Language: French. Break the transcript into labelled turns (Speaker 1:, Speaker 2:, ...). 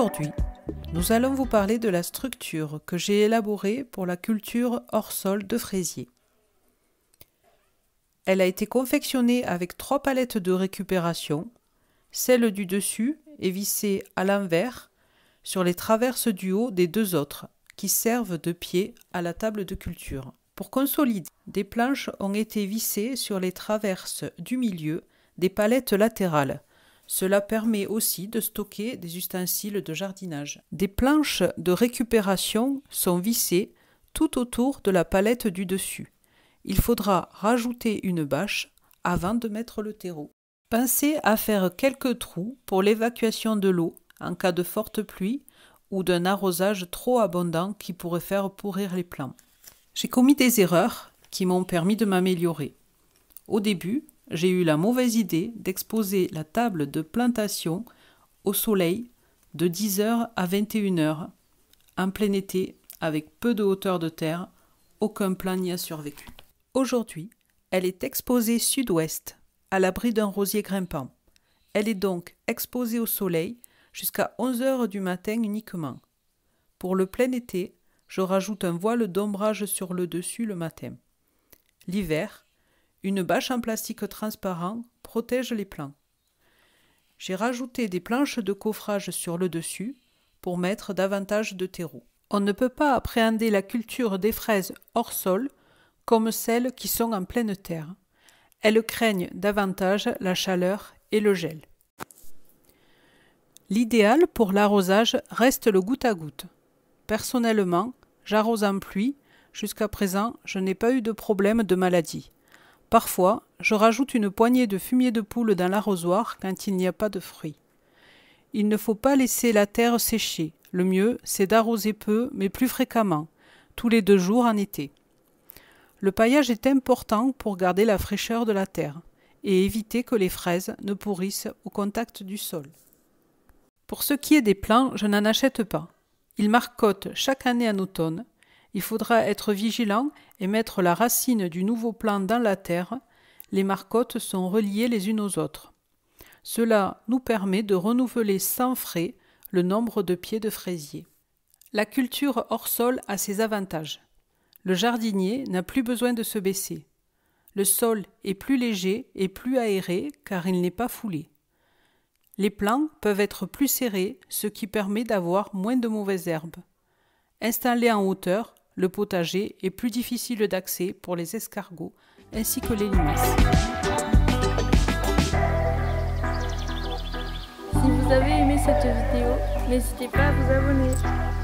Speaker 1: Aujourd'hui, nous allons vous parler de la structure que j'ai élaborée pour la culture hors sol de fraisier. Elle a été confectionnée avec trois palettes de récupération, celle du dessus est vissée à l'envers sur les traverses du haut des deux autres, qui servent de pied à la table de culture. Pour consolider, des planches ont été vissées sur les traverses du milieu des palettes latérales, cela permet aussi de stocker des ustensiles de jardinage. Des planches de récupération sont vissées tout autour de la palette du dessus. Il faudra rajouter une bâche avant de mettre le terreau. Pensez à faire quelques trous pour l'évacuation de l'eau en cas de forte pluie ou d'un arrosage trop abondant qui pourrait faire pourrir les plants. J'ai commis des erreurs qui m'ont permis de m'améliorer. Au début, j'ai eu la mauvaise idée d'exposer la table de plantation au soleil de 10h à 21h, en plein été, avec peu de hauteur de terre, aucun plan n'y a survécu. Aujourd'hui, elle est exposée sud-ouest, à l'abri d'un rosier grimpant. Elle est donc exposée au soleil jusqu'à 11h du matin uniquement. Pour le plein été, je rajoute un voile d'ombrage sur le dessus le matin. L'hiver, une bâche en plastique transparent protège les plants. J'ai rajouté des planches de coffrage sur le dessus pour mettre davantage de terreau. On ne peut pas appréhender la culture des fraises hors sol comme celles qui sont en pleine terre. Elles craignent davantage la chaleur et le gel. L'idéal pour l'arrosage reste le goutte à goutte. Personnellement, j'arrose en pluie. Jusqu'à présent, je n'ai pas eu de problème de maladie. Parfois, je rajoute une poignée de fumier de poule dans l'arrosoir quand il n'y a pas de fruits. Il ne faut pas laisser la terre sécher. Le mieux, c'est d'arroser peu, mais plus fréquemment, tous les deux jours en été. Le paillage est important pour garder la fraîcheur de la terre et éviter que les fraises ne pourrissent au contact du sol. Pour ce qui est des plants, je n'en achète pas. Ils marcotent chaque année en automne il faudra être vigilant et mettre la racine du nouveau plant dans la terre. Les marcottes sont reliées les unes aux autres. Cela nous permet de renouveler sans frais le nombre de pieds de fraisier. La culture hors sol a ses avantages. Le jardinier n'a plus besoin de se baisser. Le sol est plus léger et plus aéré car il n'est pas foulé. Les plants peuvent être plus serrés, ce qui permet d'avoir moins de mauvaises herbes. Installés en hauteur, le potager est plus difficile d'accès pour les escargots ainsi que les limaces. Si vous avez aimé cette vidéo, n'hésitez pas à vous abonner.